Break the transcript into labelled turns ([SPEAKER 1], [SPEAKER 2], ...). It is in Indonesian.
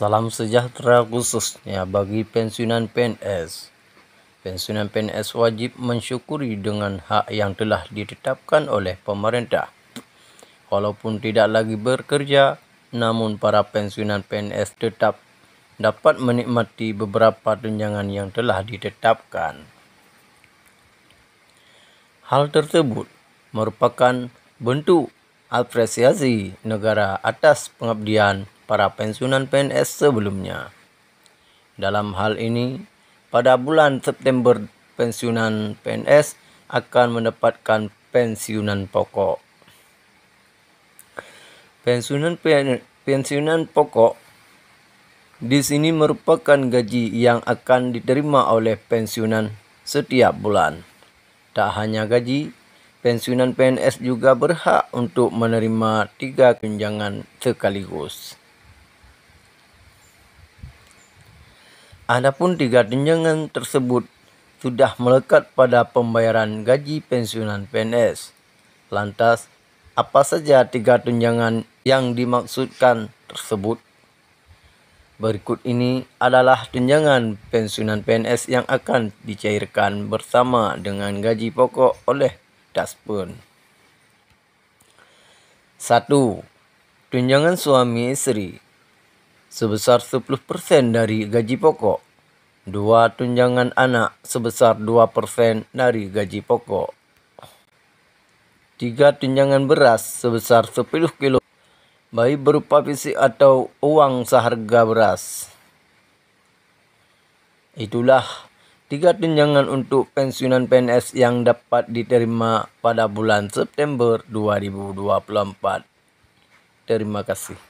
[SPEAKER 1] Salam sejahtera khususnya bagi pensiunan PNS. Pensiunan PNS wajib mensyukuri dengan hak yang telah ditetapkan oleh pemerintah. Walaupun tidak lagi bekerja, namun para pensiunan PNS tetap dapat menikmati beberapa tunjangan yang telah ditetapkan. Hal tersebut merupakan bentuk apresiasi negara atas pengabdian para pensiunan PNS sebelumnya. Dalam hal ini, pada bulan September pensiunan PNS akan mendapatkan pensiunan pokok. Pensiunan PN, pensiunan pokok di sini merupakan gaji yang akan diterima oleh pensiunan setiap bulan. Tak hanya gaji, pensiunan PNS juga berhak untuk menerima tiga tunjangan sekaligus. Adapun tiga tunjangan tersebut sudah melekat pada pembayaran gaji pensiunan PNS. Lantas, apa saja tiga tunjangan yang dimaksudkan tersebut? Berikut ini adalah tunjangan pensiunan PNS yang akan dicairkan bersama dengan gaji pokok oleh Daspun. 1. Tunjangan suami istri sebesar 10% dari gaji pokok. Dua tunjangan anak sebesar 2% dari gaji pokok. Tiga tunjangan beras sebesar 10 kilo baik berupa fisik atau uang seharga beras. Itulah tiga tunjangan untuk pensiunan PNS yang dapat diterima pada bulan September 2024. Terima kasih.